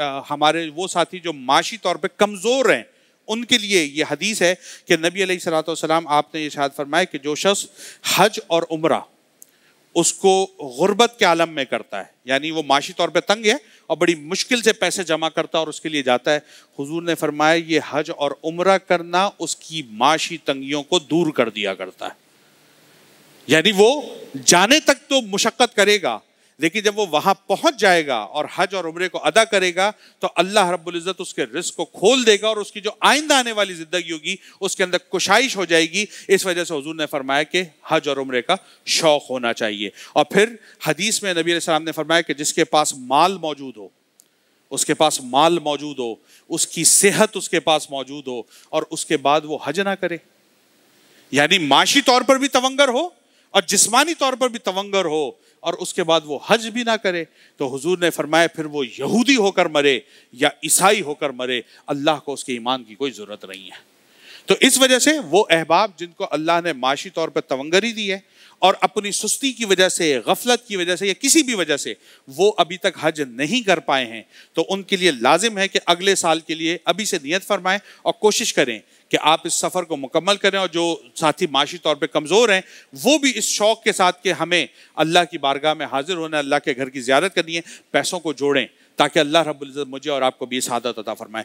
हमारे वो साथी जो माशी तौर पर कमज़ोर हैं उनके लिए ये हदीस है कि नबी सलाम आपने ये शायद फरमाया कि जो शख्स हज और उम्र उसको गुर्बत के आलम में करता है यानी वो माशी तौर पे तंग है और बड़ी मुश्किल से पैसे जमा करता है और उसके लिए जाता है हुजूर ने फरमाया ये हज और उम्र करना उसकी माशी तंगियों को दूर कर दिया करता है यानी वो जाने तक तो मुशक्क़त करेगा लेकिन जब वो वहां पहुंच जाएगा और हज और उम्र को अदा करेगा तो अल्लाह रब्बुल्ज़त उसके रिस्क को खोल देगा और उसकी जो आइंदा आने वाली जिंदगी होगी उसके अंदर कुशाइश हो जाएगी इस वजह से हजूर ने फरमाया कि हज और उम्र का शौक होना चाहिए और फिर हदीस में नबी सलाम ने फरमाया कि जिसके पास माल मौजूद हो उसके पास माल मौजूद हो उसकी सेहत उसके पास मौजूद हो और उसके बाद वो हज ना करे यानी माशी तौर पर भी तवंगर हो और जिस्मानी तौर पर भी तवंगर हो और उसके बाद वो हज भी ना करे तो हुजूर ने फरमाया फिर वो यहूदी होकर मरे या ईसाई होकर मरे अल्लाह को उसके ईमान की कोई ज़रूरत नहीं है तो इस वजह से वो अहबाब जिनको अल्लाह ने माशी तौर पर तवंगरी दी है और अपनी सुस्ती की वजह से गफलत की वजह से या किसी भी वजह से वो अभी तक हज नहीं कर पाए हैं तो उनके लिए लाजिम है कि अगले साल के लिए अभी से नियत फरमाएं और कोशिश करें कि आप इस सफ़र को मुकम्मल करें और जो साथी माशी तौर पे कमज़ोर हैं वो भी इस शौक़ के साथ कि हमें अल्लाह की बारगाह में हाजिर होना अल्लाह के घर की ज्यारत करनी है पैसों को जोड़ें ताकि अल्लाह रब्ज़त मुझे और आपको भी इस आदत अता फरमाए